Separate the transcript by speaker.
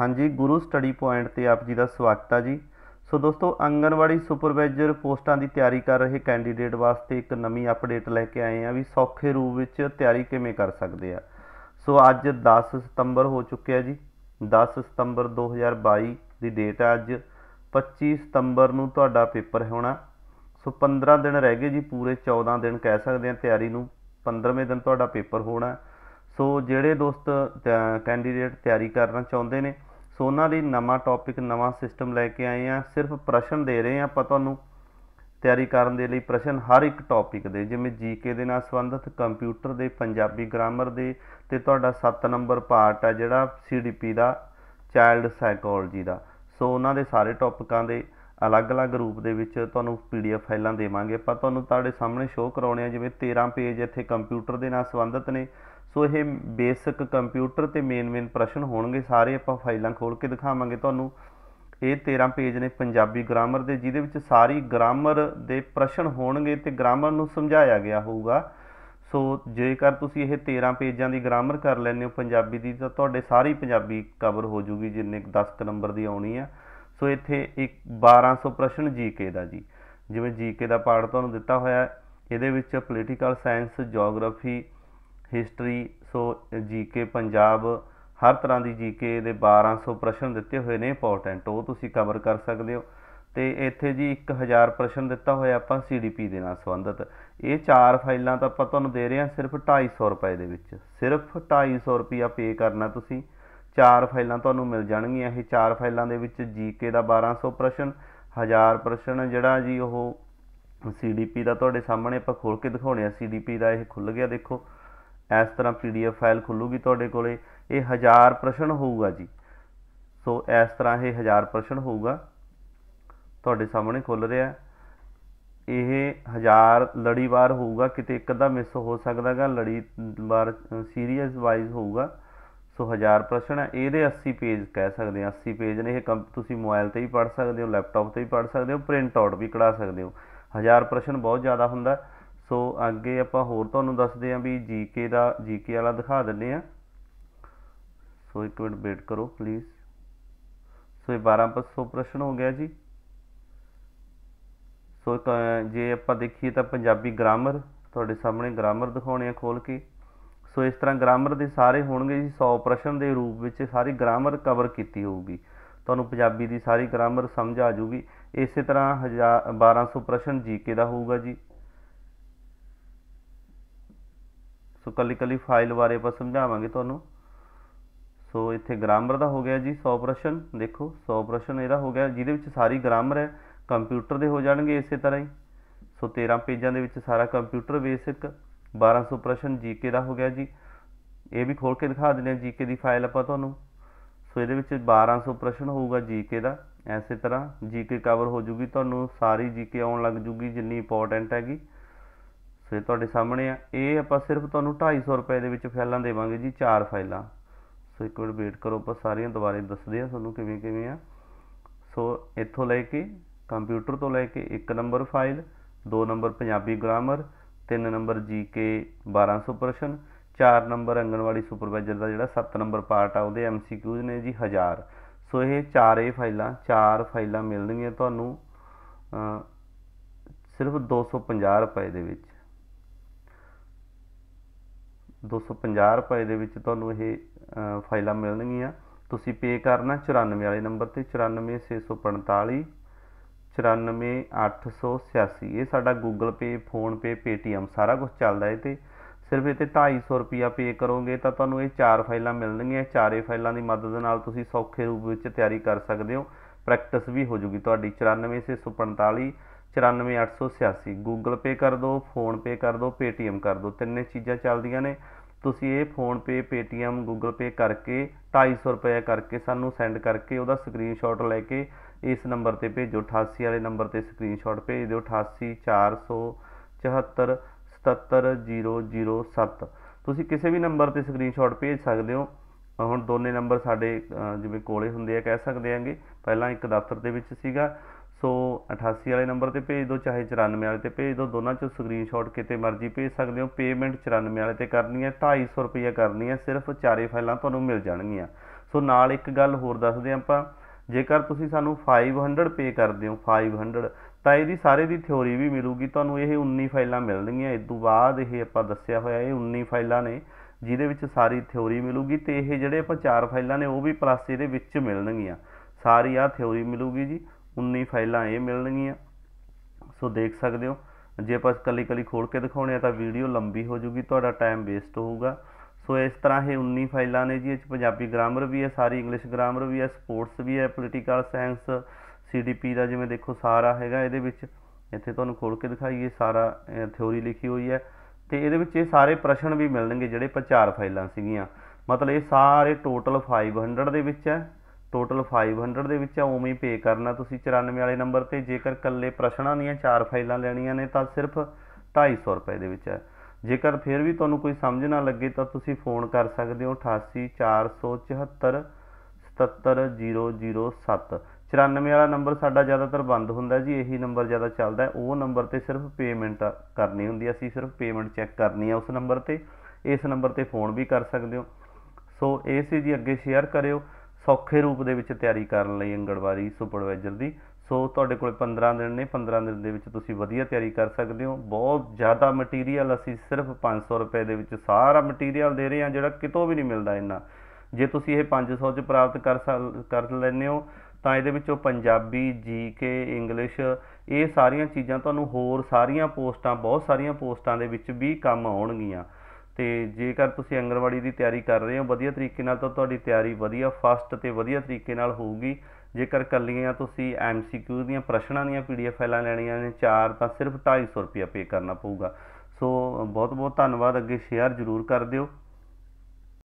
Speaker 1: ਹਾਂਜੀ ਗੁਰੂ study point ਤੇ ਆਪ ਜੀ ਦਾ ਸਵਾਗਤ ਆ ਜੀ ਸੋ ਦੋਸਤੋ ਅੰਗਨਵਾੜੀ ਸੁਪਰਵਾਈਜ਼ਰ ਪੋਸਟਾਂ ਦੀ ਤਿਆਰੀ ਕਰ ਰਹੇ ਕੈਂਡੀਡੇਟ ਵਾਸਤੇ ਇੱਕ ਨਵੀਂ ਅਪਡੇਟ ਲੈ ਕੇ ਆਏ ਆ ਵੀ ਸੌਖੇ ਰੂਪ ਵਿੱਚ ਤਿਆਰੀ ਕਿਵੇਂ ਕਰ ਸਕਦੇ ਆ ਸੋ ਅੱਜ 10 ਸਤੰਬਰ ਹੋ ਚੁੱਕਿਆ ਜੀ 10 ਸਤੰਬਰ 2022 ਦੀ ਡੇਟ ਆ ਅੱਜ 25 ਸਤੰਬਰ ਨੂੰ ਤੁਹਾਡਾ ਪੇਪਰ ਹੋਣਾ ਸੋ 15 ਦਿਨ ਰਹਿ ਗਏ ਜੀ ਪੂਰੇ 14 ਦਿਨ ਕਹਿ ਸਕਦੇ ਆ ਤਿਆਰੀ ਨੂੰ 15ਵੇਂ ਦਿਨ ਤੁਹਾਡਾ ਪੇਪਰ ਹੋਣਾ ਸੋ ਜਿਹੜੇ ਦੋਸਤ ਕੈਂਡੀਡੇਟ ਤਿਆਰੀ ਕਰਨਾ ਚਾਹੁੰਦੇ ਨੇ ਸੋ ਉਹਨਾਂ ਲਈ ਨਵਾਂ ਟੌਪਿਕ ਨਵਾਂ ਸਿਸਟਮ ਲੈ ਕੇ ਆਏ ਆ ਸਿਰਫ ਪ੍ਰਸ਼ਨ ਦੇ ਰਹੇ ਆ ਆਪਾਂ ਤੁਹਾਨੂੰ ਤਿਆਰੀ ਕਰਨ ਦੇ ਲਈ ਪ੍ਰਸ਼ਨ ਹਰ ਇੱਕ ਟੌਪਿਕ ਦੇ ਜਿਵੇਂ ਜੀਕੇ ਦੇ ਨਾਲ ਸੰਬੰਧਿਤ ਕੰਪਿਊਟਰ ਦੇ ਪੰਜਾਬੀ ਗ੍ਰਾਮਰ ਦੇ ਤੇ ਤੁਹਾਡਾ 7 ਨੰਬਰ ਪਾਰਟ ਆ ਜਿਹੜਾ ਸੀਡੀਪੀ ਦਾ ਚਾਈਲਡ ਸਾਈਕੋਲੋਜੀ ਦਾ ਸੋ ਉਹਨਾਂ ਦੇ ਸਾਰੇ ਟੌਪਿਕਾਂ ਦੇ ਅਲੱਗ-ਅਲੱਗ ਰੂਪ ਦੇ ਵਿੱਚ ਤੁਹਾਨੂੰ ਪੀਡੀਐਫ ਫਾਈਲਾਂ ਦੇਵਾਂਗੇ ਆਪਾਂ ਤੁਹਾਨੂੰ ਤੁਹਾਡੇ ਸਾਹਮਣੇ ਸ਼ੋਅ ਕਰਾਉਣੇ ਆ ਜਿਵੇਂ 13 ਪੇਜ ਇੱਥੇ ਕੰਪਿਊਟਰ ਦੇ ਨਾਲ ਸੰਬੰਧਿਤ ਨੇ ਸੋ ਇਹ ਬੇਸਿਕ ਕੰਪਿਊਟਰ ਤੇ ਮੇਨ ਮੇਨ ਪ੍ਰਸ਼ਨ ਹੋਣਗੇ ਸਾਰੇ ਆਪਾਂ ਫਾਈਲਾਂ ਖੋਲ ਕੇ ਦਿਖਾਵਾਂਗੇ ਤੁਹਾਨੂੰ ਇਹ 13 ਪੇਜ ਨੇ ਪੰਜਾਬੀ ਗ੍ਰਾਮਰ ਦੇ ਜਿਹਦੇ ਵਿੱਚ ਸਾਰੀ ਗ੍ਰਾਮਰ ਦੇ ਪ੍ਰਸ਼ਨ ਹੋਣਗੇ ਤੇ ਗ੍ਰਾਮਰ ਨੂੰ ਸਮਝਾਇਆ ਗਿਆ ਹੋਊਗਾ ਸੋ ਜੇਕਰ ਤੁਸੀਂ ਇਹ 13 ਪੇਜਾਂ ਦੀ ਗ੍ਰਾਮਰ ਕਰ ਲੈਨੇ ਹੋ ਪੰਜਾਬੀ ਦੀ ਤਾਂ ਤੁਹਾਡੇ ਸਾਰੀ ਪੰਜਾਬੀ ਕਵਰ ਹੋ ਜੂਗੀ ਜਿੰਨੇ 10 ਕ ਨੰਬਰ ਦੀ ਆਉਣੀ ਆ ਸੋ ਇੱਥੇ ਇੱਕ 1200 ਪ੍ਰਸ਼ਨ ਜੀਕੇ ਦਾ ਜੀ ਜਿਵੇਂ ਜੀਕੇ ਦਾ ਪਾਠ ਤੁਹਾਨੂੰ ਦਿੱਤਾ ਹੋਇਆ ਇਹਦੇ ਵਿੱਚ political science geography history so GK Punjab ਹਰ ਤਰ੍ਹਾਂ ਦੀ ਜੀਕੇ ਦੇ 1200 ਪ੍ਰਸ਼ਨ ਦਿੱਤੇ ਹੋਏ ਨੇ ਇੰਪੋਰਟੈਂਟ ਉਹ ਤੁਸੀਂ ਕਵਰ ਕਰ ਸਕਦੇ ਹੋ ਤੇ ਇੱਥੇ ਜੀ 1000 ਪ੍ਰਸ਼ਨ ਦਿੱਤਾ ਹੋਇਆ ਆਪਾਂ ਸੀਡੀਪੀ ਦੇ ਨਾਲ ਸੰਬੰਧਿਤ ਇਹ ਚਾਰ ਫਾਈਲਾਂ ਤਾਂ ਆਪਾਂ ਤੁਹਾਨੂੰ ਦੇ ਰਹੇ ਹਾਂ ਸਿਰਫ 250 ਰੁਪਏ ਦੇ ਵਿੱਚ ਸਿਰਫ 250 ਰੁਪਿਆ ਪੇ ਕਰਨਾ ਤੁਸੀਂ ਚਾਰ ਫਾਈਲਾਂ ਤੁਹਾਨੂੰ ਮਿਲ ਜਾਣਗੀਆਂ ਇਹ ਚਾਰ ਫਾਈਲਾਂ ਦੇ ਵਿੱਚ ਜੀਕੇ ਦਾ 1200 ਪ੍ਰਸ਼ਨ 1000 ਪ੍ਰਸ਼ਨ ਜਿਹੜਾ ਜੀ ਉਹ ਸੀਡੀਪੀ ਦਾ ਤੁਹਾਡੇ ਸਾਹਮਣੇ ਆਪਾਂ ਖੋਲ ਕੇ ਦਿਖਾਉਣੇ ਆ ਸੀਡੀਪੀ ਦਾ ਇਹ ਖੁੱਲ ਗਿਆ ਦੇਖੋ ਇਸ ਤਰ੍ਹਾਂ ਪੀਡੀਐਫ ਫਾਈਲ ਖੁੱਲੂਗੀ ਤੁਹਾਡੇ ਕੋਲੇ ਇਹ 1000 ਪ੍ਰਸ਼ਨ ਹੋਊਗਾ ਜੀ ਸੋ ਇਸ ਤਰ੍ਹਾਂ ਇਹ 1000 ਪ੍ਰਸ਼ਨ ਹੋਊਗਾ ਤੁਹਾਡੇ ਸਾਹਮਣੇ ਖੁੱਲ ਰਿਹਾ ਇਹ 1000 ਲੜੀਵਾਰ ਹੋਊਗਾ ਕਿਤੇ ਇੱਕ ਅੱਧਾ ਮਿਸ ਹੋ ਸਕਦਾਗਾ ਲੜੀਵਾਰ ਸੀਰੀਅਸ ਵਾਈਜ਼ ਹੋਊਗਾ ਸੋ 1000 ਪ੍ਰਸ਼ਨ ਹੈ ਇਹਦੇ 80 ਪੇਜ ਕਹਿ ਸਕਦੇ ਆ 80 ਪੇਜ ਨੇ ਇਹ ਤੁਸੀਂ ਮੋਬਾਈਲ ਤੇ ਵੀ ਪੜ੍ਹ ਸਕਦੇ ਹੋ ਲੈਪਟਾਪ ਤੇ ਵੀ ਪੜ੍ਹ ਸਕਦੇ ਹੋ ਪ੍ਰਿੰਟ ਆਊਟ ਵੀ ਕਢਾ ਸਕਦੇ ਹੋ 1000 ਪ੍ਰਸ਼ਨ ਬਹੁਤ ਜ਼ਿਆਦਾ ਹੁੰਦਾ ਸੋ ਅੱਗੇ ਆਪਾਂ ਹੋਰ ਤੁਹਾਨੂੰ ਦੱਸਦੇ ਆਂ ਵੀ ਜੀਕੇ ਦਾ ਜੀਕੇ ਵਾਲਾ ਦਿਖਾ ਦਿੰਨੇ ਆ ਸੋ ਇੱਕ ਮਿੰਟ ਵੇਟ ਕਰੋ ਪਲੀਜ਼ ਸੋ ਇਹ 1200 ਪ੍ਰਸ਼ਨ ਹੋ ਗਿਆ ਜੀ ਸੋ ਜੇ ਆਪਾਂ ਦੇਖੀਏ ਤਾਂ ਪੰਜਾਬੀ ਗ੍ਰਾਮਰ ਤੁਹਾਡੇ ਸਾਹਮਣੇ ਗ੍ਰਾਮਰ ਦਿਖਾਉਣੇ ਆ ਖੋਲ ਕੇ ਸੋ ਇਸ ਤਰ੍ਹਾਂ ਗ੍ਰਾਮਰ ਦੇ ਸਾਰੇ ਹੋਣਗੇ ਜੀ 100 ਪ੍ਰਸ਼ਨ ਦੇ ਰੂਪ ਵਿੱਚ ਸਾਰੀ ਗ੍ਰਾਮਰ ਕਵਰ ਕੀਤੀ ਹੋਊਗੀ ਤੁਹਾਨੂੰ ਪੰਜਾਬੀ ਦੀ ਸਾਰੀ ਗ੍ਰਾਮਰ ਸਮਝ ਆ ਜੂਗੀ ਇਸੇ ਤਰ੍ਹਾਂ 1200 ਪ੍ਰਸ਼ਨ ਜੀਕੇ ਦਾ ਹੋਊਗਾ ਜੀ ਸੋ ਕੱਲੀ ਕੱਲੀ ਫਾਈਲ ਬਾਰੇ ਆਪਾਂ ਸਮਝਾਵਾਂਗੇ ਤੁਹਾਨੂੰ ਸੋ ਇੱਥੇ ਗ੍ਰਾਮਰ ਦਾ ਹੋ ਗਿਆ ਜੀ 100 ਪ੍ਰਸ਼ਨ ਦੇਖੋ 100 ਪ੍ਰਸ਼ਨ ਇਹਦਾ ਹੋ ਗਿਆ ਜਿਹਦੇ ਵਿੱਚ ਸਾਰੀ ਗ੍ਰਾਮਰ ਹੈ ਕੰਪਿਊਟਰ ਦੇ ਹੋ ਜਾਣਗੇ ਇਸੇ ਤਰ੍ਹਾਂ ਹੀ ਸੋ 13 ਪੇਜਾਂ ਦੇ ਵਿੱਚ ਸਾਰਾ ਕੰਪਿਊਟਰ ਬੇਸਿਕ 1200 ਪ੍ਰਸ਼ਨ ਜੀਕੇ ਦਾ ਹੋ ਗਿਆ ਜੀ ਇਹ ਵੀ ਖੋਲ ਕੇ ਦਿਖਾ ਦਿੰਦੇ ਆ ਜੀਕੇ ਦੀ ਫਾਈਲ ਆਪਾਂ ਤੁਹਾਨੂੰ ਸੋ ਇਹਦੇ ਵਿੱਚ 1200 ਪ੍ਰਸ਼ਨ ਹੋਊਗਾ ਜੀਕੇ ਦਾ ਐਸੇ ਤਰ੍ਹਾਂ ਜੀਕੇ ਕਵਰ ਹੋ ਜੂਗੀ ਤੁਹਾਨੂੰ ਸਾਰੀ ਜੀਕੇ ਆਉਣ ਲੱਗ ਜੂਗੀ ਜਿੰਨੀ ਇੰਪੋਰਟੈਂਟ ਹੈਗੀ ਸੋ ਇਹ ਤੁਹਾਡੇ ਸਾਹਮਣੇ ਆ ਇਹ ਆਪਾਂ ਸਿਰਫ ਤੁਹਾਨੂੰ 250 ਰੁਪਏ ਦੇ ਵਿੱਚ ਫਾਈਲਾਂ ਦੇਵਾਂਗੇ ਜੀ ਚਾਰ ਫਾਈਲਾਂ ਸੋ ਇੱਕ ਵਾਰ ਵੇਟ ਕਰੋ ਆਪਾਂ ਸਾਰੀਆਂ ਦੁਬਾਰੇ ਦੱਸਦੇ ਆ ਤੁਹਾਨੂੰ ਕਿਵੇਂ ਕਿਵੇਂ ਆ ਸੋ ਇੱਥੋਂ ਲੈ ਕੇ ਕੰਪਿਊਟਰ ਤੋਂ ਲੈ ਕੇ 1 number file 2 number Punjabi grammar 3 number GK 1200 ਪ੍ਰਸ਼ਨ 4 ਨੰਬਰ ਅੰਗਨਵਾੜੀ ਸੁਪਰਵਾਈਜ਼ਰ ਦਾ ਜਿਹੜਾ 7 ਨੰਬਰ ਪਾਰਟ ਆ ਉਹਦੇ ਐਮਸੀਕਿਊਜ਼ ਨੇ ਜੀ 1000 ਸੋ ਇਹ ਚਾਰੇ ਫਾਈਲਾਂ ਚਾਰ ਫਾਈਲਾਂ ਮਿਲਣਗੀਆਂ ਤੁਹਾਨੂੰ ਸਿਰਫ 250 ਰੁਪਏ ਦੇ ਵਿੱਚ 250 ਰੁਪਏ ਦੇ ਵਿੱਚ ਤੁਹਾਨੂੰ ਇਹ ਫਾਈਲਾਂ ਮਿਲਣਗੀਆਂ ਤੁਸੀਂ ਪੇ ਕਰਨਾ 94 ਵਾਲੇ ਨੰਬਰ ਤੇ 94645 94886 ਇਹ ਸਾਡਾ Google Pay Phone Pay Paytm ਸਾਰਾ ਕੁਝ ਚੱਲਦਾ ਹੈ ਤੇ ਸਿਰਫ ਇਹ ਤੇ 250 ਰੁਪਿਆ ਪੇ ਕਰੋਗੇ ਤਾਂ ਤੁਹਾਨੂੰ ਇਹ ਚਾਰ ਫਾਈਲਾਂ ਮਿਲਣਗੀਆਂ ਚਾਰੇ ਫਾਈਲਾਂ ਦੀ ਮਦਦ ਨਾਲ ਤੁਸੀਂ ਸੌਖੇ ਰੂਪ ਵਿੱਚ ਤਿਆਰੀ ਕਰ ਸਕਦੇ ਹੋ ਪ੍ਰੈਕਟਿਸ ਵੀ ਹੋ ਜੂਗੀ ਤੁਹਾਡੀ 94645 94886 ਗੂਗਲ ਪੇ ਕਰ ਦਿਓ ਫੋਨ ਪੇ ਕਰ ਦਿਓ ਪੇਟੀਐਮ ਕਰ ਦਿਓ ਤਿੰਨੇ ਚੀਜ਼ਾਂ ਚੱਲਦੀਆਂ ਨੇ ਤੁਸੀਂ ਇਹ PhonePe Paytm Google Pay ਕਰਕੇ 2500 ਰੁਪਏ ਕਰਕੇ ਸਾਨੂੰ ਸੈਂਡ ਕਰਕੇ ਉਹਦਾ ਸਕਰੀਨਸ਼ਾਟ ਲੈ ਕੇ ਇਸ ਨੰਬਰ ਤੇ ਭੇਜੋ 88 ਵਾਲੇ ਨੰਬਰ ਤੇ ਸਕਰੀਨਸ਼ਾਟ ਭੇਜ ਦਿਓ 8847477007 ਤੁਸੀਂ ਕਿਸੇ ਵੀ ਨੰਬਰ ਤੇ ਸਕਰੀਨਸ਼ਾਟ ਭੇਜ ਸਕਦੇ ਹੋ ਹੁਣ ਦੋਨੇ ਨੰਬਰ ਸਾਡੇ ਜਿਵੇਂ ਕੋਲੇ ਹੁੰਦੇ ਆ ਕਹਿ ਸਕਦੇ ਆਂਗੇ ਪਹਿਲਾਂ ਇੱਕ ਦਫ਼ਤਰ ਦੇ ਵਿੱਚ ਸੀਗਾ ਸੋ 88 ਵਾਲੇ ਨੰਬਰ ਤੇ ਭੇਜ ਦਿਓ ਚਾਹੇ 94 ਵਾਲੇ ਤੇ ਭੇਜ ਦਿਓ ਦੋਨਾਂ ਚੋਂ ਸਕਰੀਨਸ਼ਾਟ ਕਿਤੇ ਮਰਜ਼ੀ ਭੇਜ ਸਕਦੇ ਹੋ ਪੇਮੈਂਟ 94 ਵਾਲੇ ਤੇ ਕਰਨੀ ਹੈ 250 ਰੁਪਏ ਕਰਨੀ ਹੈ ਸਿਰਫ ਚਾਰੇ ਫਾਈਲਾਂ ਤੁਹਾਨੂੰ ਮਿਲ ਜਾਣਗੀਆਂ ਸੋ ਨਾਲ ਇੱਕ ਗੱਲ ਹੋਰ ਦੱਸਦੇ ਆਪਾਂ ਜੇਕਰ ਤੁਸੀਂ ਸਾਨੂੰ 500 ਪੇ ਕਰਦੇ ਹੋ 500 ਤਾਂ ਇਹਦੀ ਸਾਰੇ ਦੀ ਥਿਉਰੀ ਵੀ ਮਿਲੂਗੀ ਤੁਹਾਨੂੰ ਇਹ 19 ਫਾਈਲਾਂ ਮਿਲਣਗੀਆਂ ਇਸ ਤੋਂ ਬਾਅਦ ਇਹ ਆਪਾਂ ਦੱਸਿਆ ਹੋਇਆ ਇਹ 19 ਫਾਈਲਾਂ ਨੇ ਜਿਹਦੇ ਵਿੱਚ ਸਾਰੀ ਥਿਉਰੀ ਮਿਲੂਗੀ ਤੇ ਇਹ ਜਿਹੜੇ ਆਪਾਂ ਚਾਰ ਫਾਈਲਾਂ ਨੇ ਉਹ ਵੀ ਪਲੱਸ ਇਹਦੇ ਵਿੱਚ ਮਿਲਣਗੀਆਂ ਸਾਰੀ ਆ ਥਿਉਰੀ ਮਿਲੂਗੀ ਜੀ 19 ਫਾਈਲਾਂ ਇਹ ਮਿਲਣਗੀਆਂ ਸੋ ਦੇਖ ਸਕਦੇ ਹੋ ਜੇ ਆਪਾਂ ਕੱਲੀ ਕੱਲੀ ਖੋਲ ਕੇ ਦਿਖਾਉਣੇ ਆ ਤਾਂ ਵੀਡੀਓ ਲੰਬੀ ਹੋ ਜੂਗੀ ਤੁਹਾਡਾ ਟਾਈਮ ਵੇਸਟ ਹੋਊਗਾ ਸੋ ਇਸ ਤਰ੍ਹਾਂ ਇਹ 19 ਫਾਈਲਾਂ ਨੇ ਜੀ ਇਹ ਚ ਪੰਜਾਬੀ ਗ੍ਰਾਮਰ ਵੀ ਹੈ ਸਾਰੀ ਇੰਗਲਿਸ਼ ਗ੍ਰਾਮਰ ਵੀ ਹੈ ਸਪੋਰਟਸ ਵੀ ਹੈ ਪੋਲੀਟੀਕਲ ਸਾਇੰਸ ਸੀਡੀਪੀ ਦਾ ਜਿਵੇਂ ਦੇਖੋ ਸਾਰਾ ਹੈਗਾ ਇਹਦੇ ਵਿੱਚ ਇੱਥੇ ਤੁਹਾਨੂੰ ਖੋਲ ਕੇ ਦਿਖਾਈਏ ਸਾਰਾ ਥਿਉਰੀ ਲਿਖੀ ਹੋਈ ਹੈ ਤੇ ਇਹਦੇ ਵਿੱਚ ਇਹ ਸਾਰੇ ਪ੍ਰਸ਼ਨ ਵੀ ਮਿਲਣਗੇ ਜਿਹੜੇ ਪਚਾਰ ਫਾਈਲਾਂ ਸੀਗੀਆਂ ਮਤਲਬ ਇਹ ਸਾਰੇ ਟੋਟਲ 500 ਦੇ ਵਿੱਚ ਹੈ ਟੋਟਲ 500 ਦੇ ਵਿੱਚ ਆ ਉਵੇਂ ਹੀ ਪੇ ਕਰਨਾ ਤੁਸੀਂ 94 ਵਾਲੇ ਨੰਬਰ ਤੇ ਜੇਕਰ ਕੱਲੇ ਪ੍ਰਸ਼ਨਾਂ ਦੀਆਂ ਚਾਰ ਫਾਈਲਾਂ ਲੈਣੀਆਂ ਨੇ ਤਾਂ ਸਿਰਫ 250 ਰੁਪਏ ਦੇ ਵਿੱਚ ਹੈ ਜੇਕਰ ਫਿਰ ਵੀ ਤੁਹਾਨੂੰ ਕੋਈ ਸਮਝ ਨਾ ਲੱਗੇ ਤਾਂ ਤੁਸੀਂ ਫੋਨ ਕਰ ਸਕਦੇ ਹੋ 88474 77007 94 ਵਾਲਾ ਨੰਬਰ ਸਾਡਾ ਜ਼ਿਆਦਾਤਰ ਬੰਦ ਹੁੰਦਾ ਜੀ ਇਹੀ ਨੰਬਰ ਜ਼ਿਆਦਾ ਚੱਲਦਾ ਉਹ ਨੰਬਰ ਤੇ ਸਿਰਫ ਪੇਮੈਂਟ ਕਰਨੀ ਹੁੰਦੀ ਅਸੀਂ ਸਿਰਫ ਪੇਮੈਂਟ ਚੈੱਕ ਕਰਨੀ ਆ ਉਸ ਨੰਬਰ ਤੇ ਇਸ ਨੰਬਰ ਤੇ ਫੋਨ ਵੀ ਕਰ ਸਕਦੇ ਹੋ ਸੋ ਇਹ ਸੀ ਜੀ ਅੱਗੇ ਸ਼ੇਅਰ ਕਰਿਓ ਸੌਖੇ ਰੂਪ ਦੇ ਵਿੱਚ ਤਿਆਰੀ ਕਰਨ ਲਈ ਅੰਗੜਵਾੜੀ ਸੁਪਰਵਾਈਜ਼ਰ ਦੀ ਸੋ ਤੁਹਾਡੇ ਕੋਲ 15 ਦਿਨ ਨੇ 15 ਦਿਨ ਦੇ ਵਿੱਚ ਤੁਸੀਂ ਵਧੀਆ ਤਿਆਰੀ ਕਰ ਸਕਦੇ ਹੋ ਬਹੁਤ ਜ਼ਿਆਦਾ ਮਟੀਰੀਅਲ ਅਸੀਂ ਸਿਰਫ 500 ਰੁਪਏ ਦੇ ਵਿੱਚ ਸਾਰਾ ਮਟੀਰੀਅਲ ਦੇ ਰਹੇ ਹਾਂ ਜਿਹੜਾ ਕਿਤੋਂ ਵੀ ਨਹੀਂ ਮਿਲਦਾ ਇੰਨਾ ਜੇ ਤੁਸੀਂ ਇਹ 500 ਚ ਪ੍ਰਾਪਤ ਕਰ ਕਰ ਲੈਣੇ ਹੋ ਤਾਂ ਇਹਦੇ ਵਿੱਚੋਂ ਪੰਜਾਬੀ ਜੀਕੇ ਇੰਗਲਿਸ਼ ਇਹ ਸਾਰੀਆਂ ਚੀਜ਼ਾਂ ਤੁਹਾਨੂੰ ਹੋਰ ਸਾਰੀਆਂ ਪੋਸਟਾਂ ਬਹੁਤ ਸਾਰੀਆਂ ਪੋਸਟਾਂ ਦੇ ਵਿੱਚ ਵੀ ਕੰਮ ਆਉਣਗੀਆਂ ਤੇ ਜੇਕਰ ਤੁਸੀਂ ਅੰਗਰਵਾੜੀ ਦੀ ਤਿਆਰੀ ਕਰ ਰਹੇ ਹੋ ਵਧੀਆ ਤਰੀਕੇ ਨਾਲ ਤਾਂ ਤੁਹਾਡੀ ਤਿਆਰੀ ਵਧੀਆ ਫਾਸਟ ਤੇ ਵਧੀਆ ਤਰੀਕੇ ਨਾਲ ਹੋਊਗੀ ਜੇਕਰ ਕੱਲੀਆਂ ਤੁਸੀਂ ਐਮਸੀਕਿਊ ਦੀਆਂ ਪ੍ਰਸ਼ਨਾਂ ਦੀਆਂ ਪੀਡੀਐਫ ਫਾਈਲਾਂ ਲੈਣੀਆਂ ਨੇ ਚਾਰ ਤਾਂ ਸਿਰਫ 250 ਰੁਪਏ ਪੇ ਕਰਨਾ ਪਊਗਾ ਸੋ ਬਹੁਤ ਬਹੁਤ ਧੰਨਵਾਦ ਅੱਗੇ ਸ਼ੇਅਰ ਜ਼ਰੂਰ ਕਰ ਦਿਓ